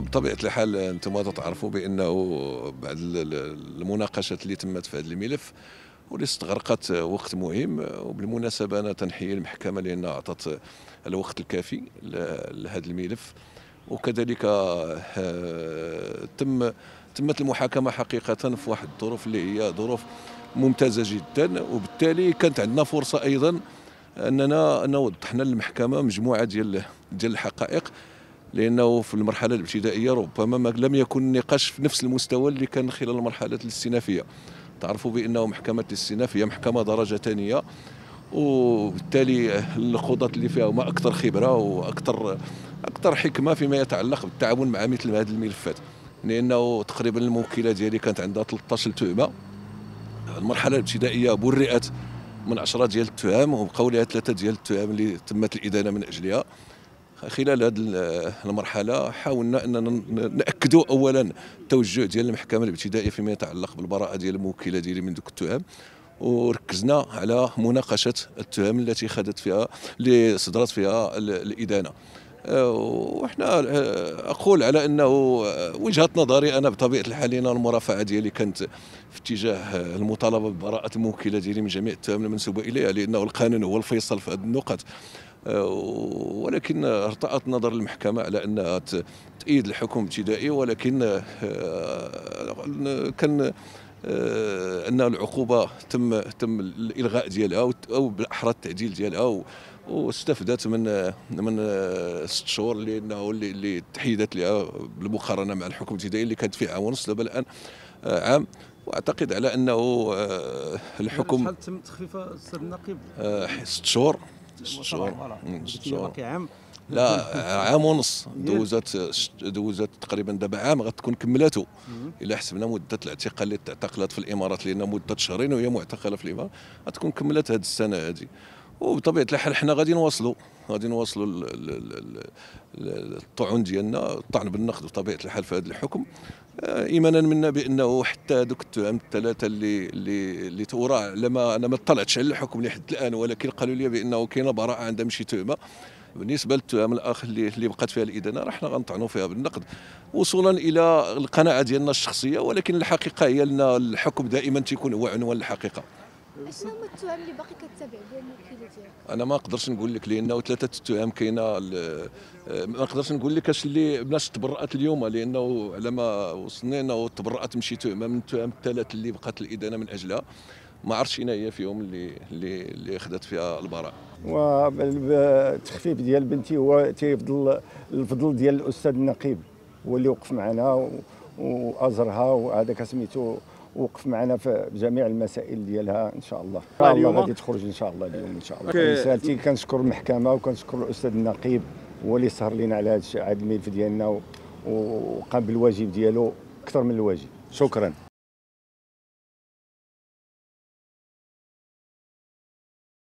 بطبيعه الحال انتم تتعرفوا بانه بعد المناقشات اللي تمت في هذا الملف واللي استغرقت وقت مهم وبالمناسبه انا تنحيي المحكمه لانها اعطت الوقت الكافي لهذا الملف وكذلك آه، تم تمت المحاكمه حقيقه في واحد الظروف اللي هي ظروف ممتازه جدا وبالتالي كانت عندنا فرصه ايضا اننا نوضحنا وضحنا للمحكمه مجموعه ديال ديال الحقائق لانه في المرحله الابتدائيه ربما لم يكن النقاش في نفس المستوى اللي كان خلال المرحله الاستئنافيه تعرفوا بانه محكمه الاستئناف هي محكمه درجه ثانيه وبالتالي القضاة اللي فيها هما اكثر خبره واكثر اكثر حكمه فيما يتعلق بالتعامل مع مثل هذه الملفات لانه تقريبا الموكله ديالي كانت عندها 13 تهمه المرحله الابتدائيه برئت من 10 ديال التهم وبقوا لها ثلاثه ديال التهم اللي تمت الادانه من اجلها خلال هذه المرحله حاولنا اننا ناكدوا اولا التوجه ديال المحكمه الابتدائيه فيما يتعلق بالبراءه ديال الموكله ديالي من ذوك التهم وركزنا على مناقشه التهم التي خدت فيها اللي صدرت فيها الادانه آه، وحنا آه، اقول على انه آه، وجهه نظري انا بطبيعه الحال انا المرافعه ديالي كانت في اتجاه المطالبه ببراءه الموكله ديالي من جميع التهم المنسوبه اليها لانه القانون هو الفيصل في هذه النقط ولكن ارتأت نظر المحكمة على أنها تأيد الحكم الابتدائي ولكن آه، كان آه، ان العقوبه تم تم الالغاء ديالها او بالاحرى التعديل ديالها واستفدت من من ست شهور لانه اللي, اللي تحيدت لها بالمقارنه مع الحكم الابتدائي اللي كانت فيه عام ونص دابا الان آه، عام واعتقد على انه الحكم شحال تم تخفيف السر النقيب ست شهور شهور إيه، شهور عام لا عام ونص دوزت دوزت تقريبا دابا عام غتكون كملاتو الا حسبنا مده الاعتقال اللي تعتقلت في الامارات لان مده شهرين وهي معتقله في الامارات غتكون كملات هذه السنه هذه وبطبيعه الحال حنا غادي نواصلوا غادي نواصلوا الطعن ديالنا الطعن بالنقد بطبيعه الحال في هذا الحكم آه، ايمانا منا بانه حتى دوك التهم الثلاثه اللي اللي اللي توراع لما انا ما اطلعتش على الحكم لحد الان ولكن قالوا لي بانه كاينه براءه عندها ماشي تهمه بالنسبه للتهم الاخ اللي اللي بقات فيها الادانه راه حنا غنطعنوا فيها بالنقد وصولا الى القناعه ديالنا الشخصيه ولكن الحقيقه هي ان الحكم دائما تيكون هو عنوان الحقيقه اشنو هما التهم اللي باقي كتبع بهم ديالك انا ما نقدرش نقول لك لانه ثلاثه التهم كاينه آه، ما نقدرش نقول لك اش اللي بلاش تبرات اليوم لانه على ما وصلنا انه تبرات شي تهمه من التهم الثلاث اللي بقات الادانه من اجلها ما عرفتش هنا هي فيهم اللي اللي اللي خدات فيها البراءه. والتخفيف ديال بنتي هو تيفضل الفضل ديال الاستاذ النقيب هو اللي وقف معنا وازرها وهذاك سميتو وقف معنا في جميع المسائل ديالها ان شاء الله ان شاء الله غادي تخرج ان شاء الله اليوم ان شاء الله رسالتي كنشكر المحكمه وكنشكر الاستاذ النقيب هو اللي سهر لنا على هذا الملف ديالنا وقام بالواجب ديالو اكثر من الواجب شكرا